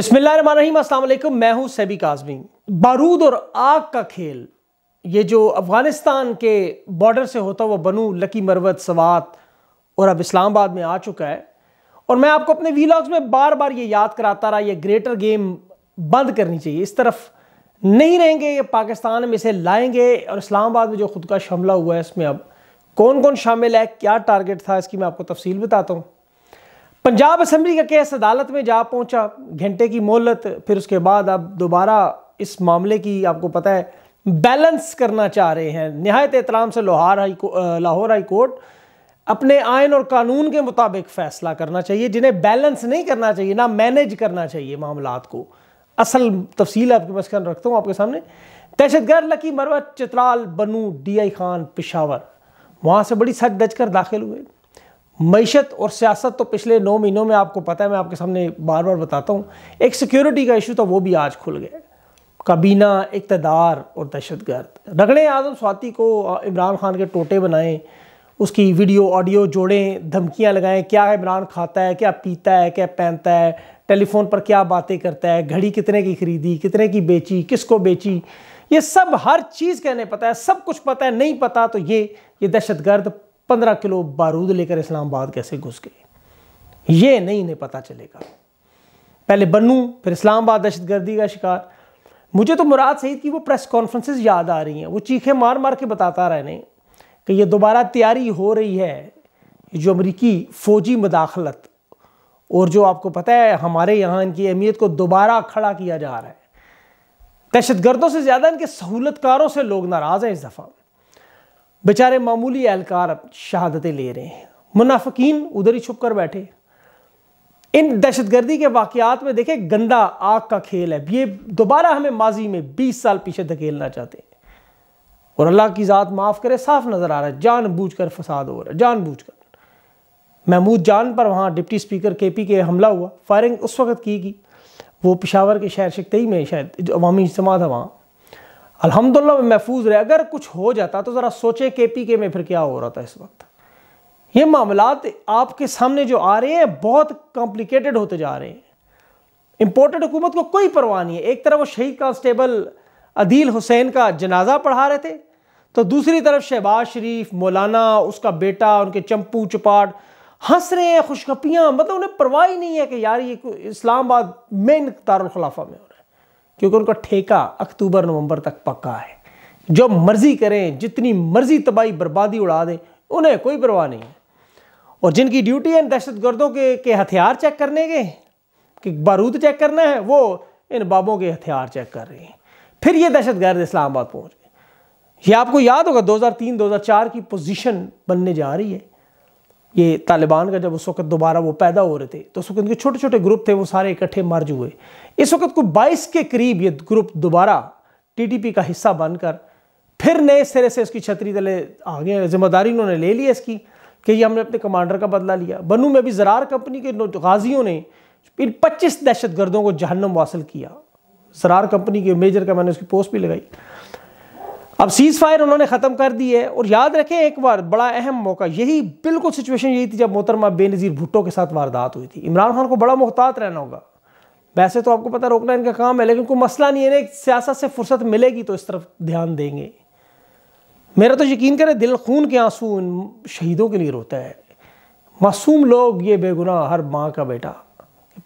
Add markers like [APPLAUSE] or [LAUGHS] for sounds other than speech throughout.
अस्सलाम वालेकुम मैं हूं सैबी काजमी बारूद और आग का खेल ये जो अफ़गानिस्तान के बॉर्डर से होता हुआ बनू लकी मरवत सवात और अब इस्लामाबाद में आ चुका है और मैं आपको अपने वीलॉग्स में बार बार ये याद कराता रहा ये ग्रेटर गेम बंद करनी चाहिए इस तरफ नहीं रहेंगे ये पाकिस्तान में इसे लाएंगे और इस्लामाबाद में जो खुद का हमला हुआ है इसमें अब कौन कौन शामिल है क्या टारगेट था इसकी मैं आपको तफसील बताता हूँ पंजाब असम्बली का केस अदालत में जा पहुंचा घंटे की मोहलत फिर उसके बाद आप दोबारा इस मामले की आपको पता है बैलेंस करना चाह रहे हैं नहायत एहतराम से Lahore high Lahore high court अपने आयन और कानून के मुताबिक फैसला करना चाहिए जिन्हें बैलेंस नहीं करना चाहिए ना मैनेज करना चाहिए मामला को असल तफसील आपके पास रखता हूँ आपके सामने दहशतगर लकी मरवत चित्राल बनू डी आई खान पिशावर वहाँ से बड़ी सच दज कर दाखिल हुए मीशत और सियासत तो पिछले नौ महीनों में आपको पता है मैं आपके सामने बार बार बताता हूँ एक सिक्योरिटी का इशू था तो वो भी आज खुल गया काबीना इकतदार और दहशत गर्द रगड़े आजम स्वाति को इमरान खान के टोटे बनाएं उसकी वीडियो ऑडियो जोड़ें धमकियाँ लगाएं क्या इमरान खाता है क्या पीता है क्या पहनता है टेलीफोन पर क्या बातें करता है घड़ी कितने की खरीदी कितने की बेची किसको बेची ये सब हर चीज़ कहने पता है सब कुछ पता है नहीं पता तो ये ये दहशत गर्द पंद्रह किलो बारूद लेकर इस्लामाबाद कैसे घुस गए ये नहीं इन्हें पता चलेगा पहले बनूँ फिर इस्लामाबाद दहशतगर्दी का शिकार मुझे तो मुराद सईद की वो प्रेस कॉन्फ्रेंसेस याद आ रही हैं वो चीखें मार मार के बताता रहने कि ये दोबारा तैयारी हो रही है जो अमरीकी फ़ौजी मदाखलत और जो आपको पता है हमारे यहाँ इनकी अहमियत को दोबारा खड़ा किया जा रहा है दहशतगर्दों से ज़्यादा इनके सहूलतकारों से लोग नाराज़ हैं इस दफ़ा बेचारे मामूली एहलकार शहादतें ले रहे हैं मुनाफिकीन उधर ही छुप कर बैठे इन दहशतगर्दी के वाकियात में देखे गंदा आग का खेल है ये दोबारा हमें माजी में बीस साल पीछे धकेलना चाहते हैं और अल्लाह की ज़ात माफ़ करे साफ नज़र आ रहा है बूझ कर फसाद हो रहा है बूझ कर महमूद जान पर वहाँ डिप्टी स्पीकर के पी के हमला हुआ फायरिंग उस वक्त की गई वो पिशावर के शहर शक्तई में शायद अवामी समाज है वहाँ अलहमदिल्ला में महफूज रहे अगर कुछ हो जाता तो ज़रा सोचे के पी के में फिर क्या हो रहा था इस वक्त ये मामला आपके सामने जो आ रहे हैं बहुत कॉम्प्लिकेटेड होते जा रहे हैं इम्पोर्टेड हुकूमत को कोई परवाह नहीं है एक तरफ वो शहीद कांस्टेबल अदील हुसैन का जनाजा पढ़ा रहे थे तो दूसरी तरफ शहबाज शरीफ मौलाना उसका बेटा उनके चंपू चुपाट हंस रहे हैं खुशखपियाँ मतलब उन्हें परवाह ही नहीं है कि यार ये इस्लामाबाद मेन तारुलखलाफा में क्योंकि उनका ठेका अक्टूबर नवंबर तक पक्का है जो मर्जी करें जितनी मर्जी तबाही बर्बादी उड़ा दें उन्हें कोई परवाह नहीं है और जिनकी ड्यूटी है दहशत गर्दों के, के हथियार चेक करने के कि बारूद चेक करना है वो इन बाबों के हथियार चेक कर रहे हैं फिर ये दहशत गर्द इस्लामाबाद पहुँच गए ये आपको याद होगा 2003-2004 की पोजीशन बनने जा रही है ये तालिबान का जब उस वक्त दोबारा वो पैदा हो रहे थे तो उस वक्त उनके छोटे छोटे ग्रुप थे वो सारे इकट्ठे मर्ज हुए इस वक्त को 22 के करीब ये ग्रुप दोबारा टीटीपी का हिस्सा बनकर फिर नए सिरे से उसकी छतरी तले आ गए जिम्मेदारी उन्होंने ले ली इसकी कि ये हमने अपने कमांडर का बदला लिया बनू में भी जरार कंपनी के गाजियों ने इन पच्चीस दहशत गर्दों को जहन्नम वासिल किया जरार कंपनी के मेजर का मैंने उसकी पोस्ट भी लगाई अब सीज फायर उन्होंने ख़त्म कर दी है और याद रखें एक बार बड़ा अहम मौका यही बिल्कुल सिचुएशन यही थी जब मोहतरमा बेनज़ीर भुट्टो के साथ वारदात हुई थी इमरान खान को बड़ा मुहतात रहना होगा वैसे तो आपको पता रोकना इनका काम है लेकिन कोई मसला नहीं है ना सियासत से फुर्सत मिलेगी तो इस तरफ ध्यान देंगे मेरा तो यकीन करें दिल खून के आंसू इन शहीदों के लिए रोता है मासूम लोग ये बेगुनाह हर माँ का बेटा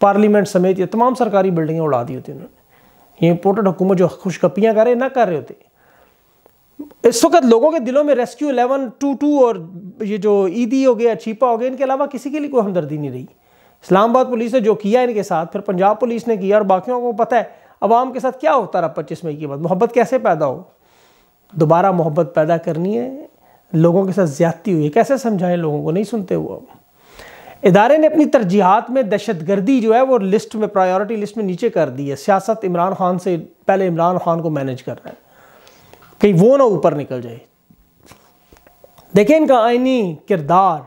पार्लियामेंट समेत ये तमाम सरकारी बिल्डिंगें उड़ा दी होती उन्होंने ये इंपोर्टेड हुकूमत जो खुशकपियाँ करे ना कर रहे होते इस वक्त लोगों के दिलों में रेस्क्यू एलेवन टू टू और ये जो ईदी हो गया छिपा हो गया इनके अलावा किसी के लिए कोई हमदर्दी नहीं रही इस्लामाबाद पुलिस ने जो किया इनके साथ फिर पंजाब पुलिस ने किया और बाकियों को पता है आवाम के साथ क्या होता रहा पच्चीस मई के बाद मोहब्बत कैसे पैदा हो दोबारा मोहब्बत पैदा करनी है लोगों के साथ ज्यादती हुई है कैसे समझाएं लोगों को नहीं सुनते हुए इदारे ने अपनी तरजीहत में दहशत गर्दी जो है वो लिस्ट में प्रायोरिटी लिस्ट में नीचे कर दी है सियासत इमरान खान से पहले इमरान खान को मैनेज कर रहा है कहीं वो ना ऊपर निकल जाए देखिए इनका आईनी किरदार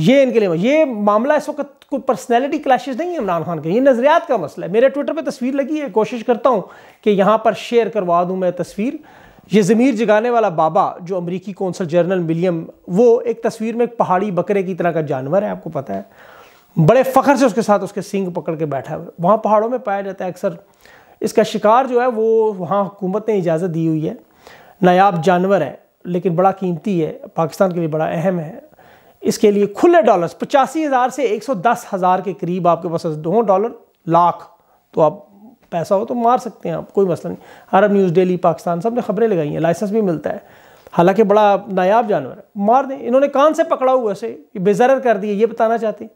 ये इनके लिए ये मामला इस वक्त कोई पर्सनैलिटी क्लैशेज नहीं है इमरान खान के ये नज़रियात का मसला है मेरे ट्विटर पे तस्वीर लगी है कोशिश करता हूँ कि यहाँ पर शेयर करवा दूँ मैं तस्वीर ये ज़मीर जगाने वाला बाबा जो अमरीकी कौंसल जनरल विलियम वो एक तस्वीर में एक पहाड़ी बकरे की तरह का जानवर है आपको पता है बड़े फ़ख्र से उसके साथ उसके सिंग पकड़ के बैठा है वहाँ पहाड़ों में पाया जाता है अक्सर इसका शिकार जो है वो वहाँ हुकूमत ने इजाज़त दी हुई है नायाब जानवर है लेकिन बड़ा कीमती है पाकिस्तान के लिए बड़ा अहम है इसके लिए खुले डॉलर्स पचासी हज़ार से एक सौ दस हज़ार के करीब आपके पास दो डॉलर लाख तो आप पैसा हो तो मार सकते हैं आप कोई मसला नहीं अरब न्यूज़ डेली पाकिस्तान सब ने खबरें लगाई हैं लाइसेंस भी मिलता है हालांकि बड़ा नायाब जानवर है मार दें इन्होंने कान से पकड़ा हुआ उसे बेजर कर दिए ये बताना चाहते हैं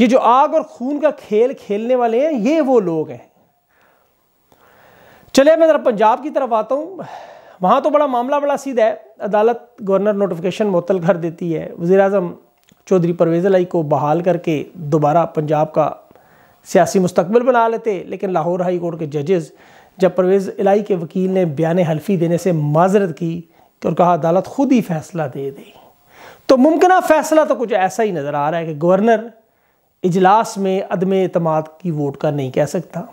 ये जो आग और खून का खेल खेलने वाले हैं ये वो लोग हैं चलिए मैं ज़रा पंजाब की तरफ आता हूँ वहाँ तो बड़ा मामला बड़ा सीधा है अदालत गवर्नर नोटिफिकेशन मुतल कर देती है वज़ी अजम चौधरी परवेज़ लाई को बहाल करके दोबारा पंजाब का सियासी मुस्तबिल बना लेते लेकिन लाहौर हाई कोर्ट के जजेस जब परवेज़ इलाई के वकील ने बयान हल्फी देने से माजरत की और कहा अदालत खुद ही फैसला दे दी तो मुमकिन फ़ैसला तो कुछ ऐसा ही नज़र आ रहा है कि गवर्नर इजलास में अदम अतमाद की वोट का नहीं कह सकता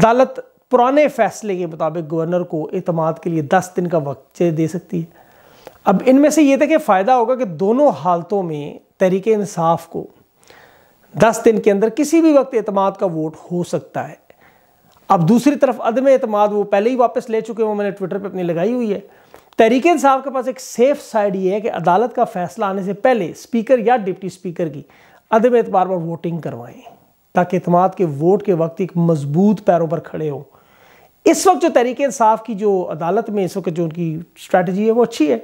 अदालत पुराने फैसले के मुताबिक गवर्नर को अतमाद के लिए दस दिन का वक्त दे सकती है अब इनमें से ये कि फ़ायदा होगा कि दोनों हालतों में तहरीक इंसाफ को दस दिन के अंदर किसी भी वक्त अतमाद का वोट हो सकता है अब दूसरी तरफ अदम अतमाद वो पहले ही वापस ले चुके हैं वो मैंने ट्विटर पर अपनी लगाई हुई है तहरीक इंसाफ के पास एक सेफ साइड ये है कि अदालत का फैसला आने से पहले स्पीकर या डिप्टी स्पीकर की अदम एतबार पर वोटिंग करवाएं ताकि अतमाद के वोट के वक्त एक मजबूत पैरों पर खड़े हों इस वक्त जो तहरीक इंसाफ की जो अदालत में इस वक्त जो उनकी स्ट्रैटी है वो अच्छी है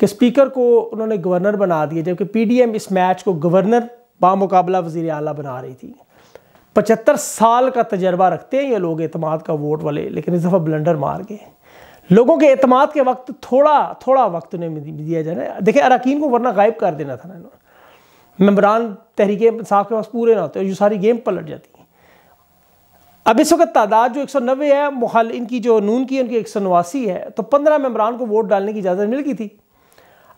कि स्पीकर को उन्होंने गवर्नर बना दिया जबकि पीडीएम इस मैच को गवर्नर बामुकाबला वजीर अला बना रही थी पचहत्तर साल का तजर्बा रखते हैं ये लोग अतमाद का वोट वाले लेकिन इस दफ़ा ब्लेंडर मार गए लोगों के अतमाद के वक्त थोड़ा थोड़ा वक्त उन्हें दिया जाना देखिए अरकान को वरना गायब कर देना था ना मम्बरान तहरीक इंसाफ के पास पूरे ना होते जो ये सारी गेम पलट जाती अब इस वक्त तादाद जो एक सौ नब्बे है मुहाल इनकी जो नून की उनकी एक सौ नवासी है तो पंद्रह मेम्बरान को वोट डालने की इजाज़त मिल गई थी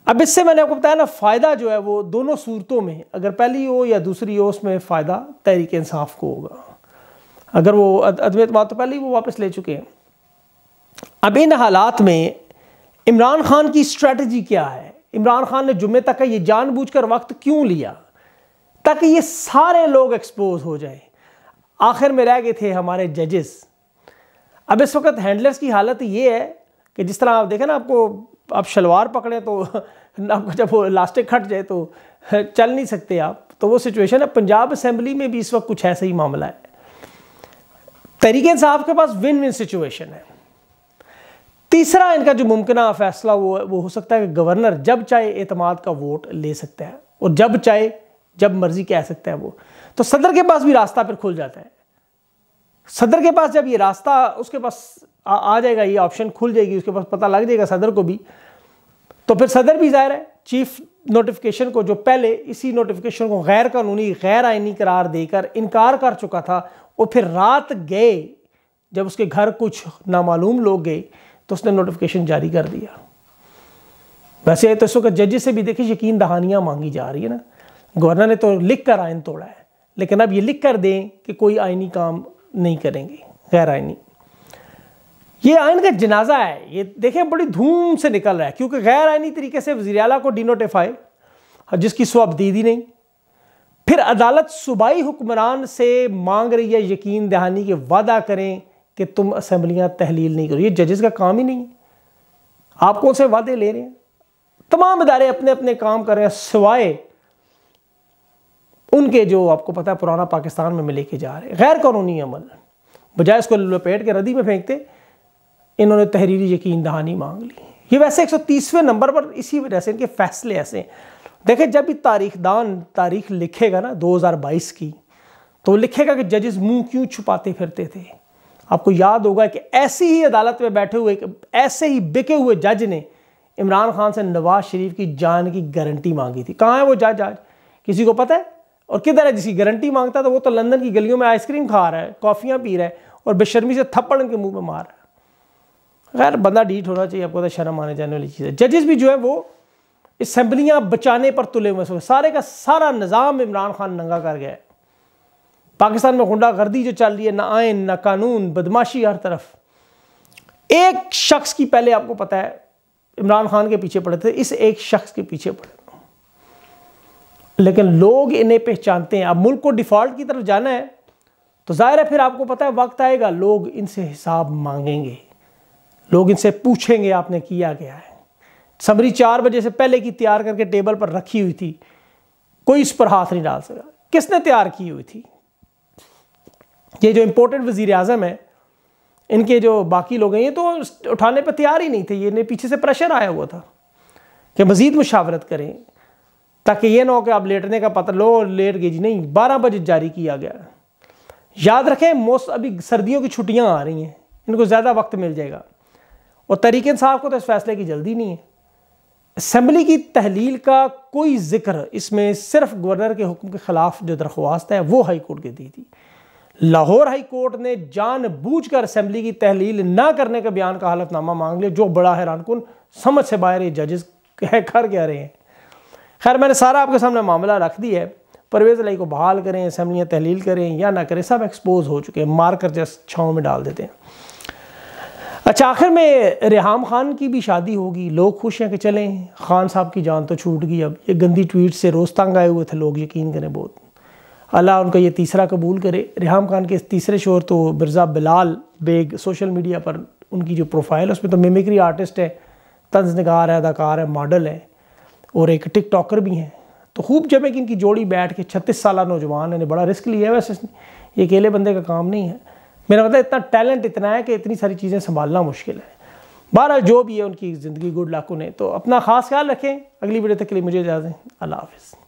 अब इससे मैंने आपको बताया ना फ़ायदा जो है वो दोनों सूरतों में अगर पहली हो या दूसरी हो उसमें फ़ायदा तहरीक इंसाफ को होगा अगर वो अदम अतमाद तो पहले ही वो वापस ले चुके हैं अब इन हालात में इमरान खान की स्ट्रेटजी क्या है इमरान खान ने जुम्मे तक का ये जानबूझकर वक्त क्यों लिया ताकि ये सारे लोग एक्सपोज हो जाएं आखिर में रह गए थे हमारे जजेस अब इस वक्त हैंडलर्स की हालत ये है कि जिस तरह आप देखें ना आपको आप शलवार पकड़ें तो [LAUGHS] आपको जब वो लास्टिक खट जाए तो [LAUGHS] चल नहीं सकते आप तो वो सिचुएशन है पंजाब असेंबली में भी इस वक्त कुछ ऐसा ही मामला है तरीके से आपके पास विन विन सिचुएशन है तीसरा इनका जो मुमकिन फैसला वो वो हो सकता है कि गवर्नर जब चाहे अतमाद का वोट ले सकता है और जब चाहे जब मर्जी कह सकता है वो तो सदर के पास भी रास्ता फिर खुल जाता है सदर के पास जब ये रास्ता उसके पास आ, आ जाएगा ये ऑप्शन खुल जाएगी उसके पास पता लग जाएगा सदर को भी तो फिर सदर भी जाहिर है चीफ नोटिफिकेशन को जो पहले इसी नोटिफिकेशन को गैर कानूनी गैर आइनी करार देकर इनकार कर चुका था और फिर रात गए जब उसके घर कुछ नामालूम लोग गए तो उसने नोटिफिकेशन जारी कर दिया वैसे तो इस वक्त जजेस से भी देखिए यकीन दहानियाँ मांगी जा रही है ना गवर्नर ने तो लिख कर आयन तोड़ा है लेकिन अब ये लिख कर दें कि कोई आइनी काम नहीं करेंगे गैर आइनी ये आइन का जनाजा है ये देखें बड़ी धूम से निकल रहा है क्योंकि गैर आइनी तरीके से वजी अला को डिनोटिफाई जिसकी स्वाबदीदी नहीं फिर अदालत सूबाई हुक्मरान से मांग रही है यकीन दहानी के वादा करें कि तुम असम्बलियाँ तहलील नहीं करो ये जजेस का काम ही नहीं है आप कौन से वादे ले रहे हैं तमाम इदारे अपने अपने काम कर रहे हैं सिवाए उनके जो आपको पता है पुराना पाकिस्तान में लेके जा रहे गैर कानूनी अमल बजाय इसको लपेट के रदी में फेंकते इन्होंने तहरीरी यकीन दहानी मांग ली ये वैसे एक सौ तीसवें नंबर पर इसी वजह से इनके फैसले ऐसे देखें जब भी तारीख दान तारीख लिखेगा ना 2022 की तो लिखेगा कि जजेस मुंह क्यों छुपाते फिरते थे आपको याद होगा कि ऐसी ही अदालत में बैठे हुए ऐसे ही बिके हुए जज ने इमरान खान से नवाज शरीफ की जान की गारंटी मांगी थी कहाँ है वो जज आज किसी को पता है और किधर है जिसकी गारंटी मांगता था तो वो तो लंदन की गलियों में आइसक्रीम खा रहा है कॉफ़ियाँ पी रहा है और बेशर्मी से थप्पड़ के मुंह में मार रहा है खैर बंदा डीट होना चाहिए आपको तो शर्म आने जाने वाली चीज़ है जजेस भी जो है वो इसम्बलियाँ बचाने पर तुले हुए सारे का सारा निज़ाम इमरान खान नंगा कर गया है पाकिस्तान में गुंडागर्दी जो चल रही है ना आयन ना कानून बदमाशी हर तरफ एक शख्स की पहले आपको पता है इमरान खान के पीछे पड़े थे इस एक शख्स के पीछे पड़े लेकिन लोग इन्हें पहचानते हैं अब मुल्क को डिफ़ॉल्ट की तरफ जाना है तो ज़ाहिर है फिर आपको पता है वक्त आएगा लोग इनसे हिसाब मांगेंगे लोग इनसे पूछेंगे आपने किया क्या है समरी चार बजे से पहले की तैयार करके टेबल पर रखी हुई थी कोई इस पर हाथ नहीं डाल सका किसने तैयार की हुई थी ये जो इम्पोर्टेंट वज़ी अजम है इनके जो बाकी लोग हैं ये तो उठाने पर तैयार ही नहीं थे ये पीछे से प्रेशर आया हुआ था कि मज़ीद मुशावरत करें ताकि ये ना हो कि आप लेटने का पता लो लेट गई जी नहीं बारह बजे जारी किया गया याद रखें मौसम अभी सर्दियों की छुट्टियाँ आ रही हैं इनको ज़्यादा वक्त मिल जाएगा और तरीके साहब को तो इस फैसले की जल्दी नहीं है असम्बली की तहलील का कोई जिक्र इसमें सिर्फ गवर्नर के हुक्म के ख़िलाफ़ जो दरख्वास्त है वो हाई कोर्ट के दी थी लाहौर हाई कोर्ट ने कर असम्बली की तहलील ना करने के बयान का हलफनामा मांग लिया जो बड़ा हैरान समझ से बाहर जजेस कह कर क्या रहे हैं खैर मैंने सारा आपके सामने मामला रख दिया है परवेज़ अली को बहाल करें असम्बलियाँ तहलील करें या ना करें सब एक्सपोज हो चुके हैं मार कर जस्ट छाँव में डाल देते हैं अच्छा आखिर में रेहम खान की भी शादी होगी लोग खुश हैं कि चलें खान साहब की जान तो छूट गई अब ये गंदी ट्वीट से रोज़ तंग आए हुए थे लोग यकीन करें बहुत अल्लाह उनका ये तीसरा कबूल करे रेहम खान के इस तीसरे शोर तो मिर्ज़ा बिलाल बेग सोशल मीडिया पर उनकी जो प्रोफाइल है उसमें तो मेमिक्री आर्टिस्ट है तंज नगार है अदाकार है मॉडल है और एक टिकटॉकर भी हैं तो खूब कि इनकी जोड़ी बैठ के छत्तीस साल नौजवान इन्हें बड़ा रिस्क लिया है वैसे ये अकेले बंदे का काम नहीं है मेरा मतलब इतना टैलेंट इतना है कि इतनी सारी चीज़ें संभालना मुश्किल है बहरहाल जो भी है उनकी ज़िंदगी गुड लाख उन्हें तो अपना खास ख्याल रखें अगली वीडियो तक के लिए मुझे इजाज़ें अल्लाह हाफिज़